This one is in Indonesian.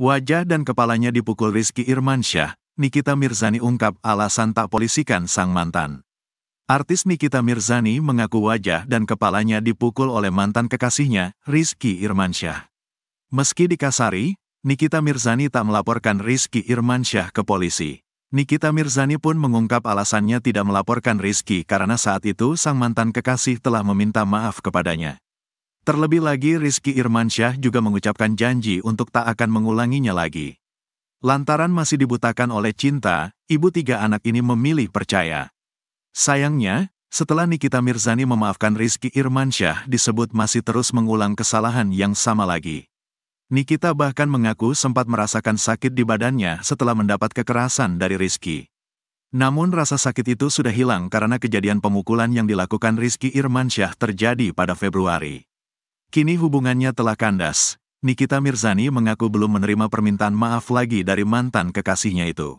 Wajah dan kepalanya dipukul Rizky Irmansyah, Nikita Mirzani ungkap alasan tak polisikan sang mantan. Artis Nikita Mirzani mengaku wajah dan kepalanya dipukul oleh mantan kekasihnya, Rizky Irmansyah. Meski dikasari, Nikita Mirzani tak melaporkan Rizky Irmansyah ke polisi. Nikita Mirzani pun mengungkap alasannya tidak melaporkan Rizky karena saat itu sang mantan kekasih telah meminta maaf kepadanya. Terlebih lagi Rizky Irmansyah juga mengucapkan janji untuk tak akan mengulanginya lagi. Lantaran masih dibutakan oleh cinta, ibu tiga anak ini memilih percaya. Sayangnya, setelah Nikita Mirzani memaafkan Rizky Irmansyah disebut masih terus mengulang kesalahan yang sama lagi. Nikita bahkan mengaku sempat merasakan sakit di badannya setelah mendapat kekerasan dari Rizky. Namun rasa sakit itu sudah hilang karena kejadian pemukulan yang dilakukan Rizky Irmansyah terjadi pada Februari. Kini hubungannya telah kandas. Nikita Mirzani mengaku belum menerima permintaan maaf lagi dari mantan kekasihnya itu.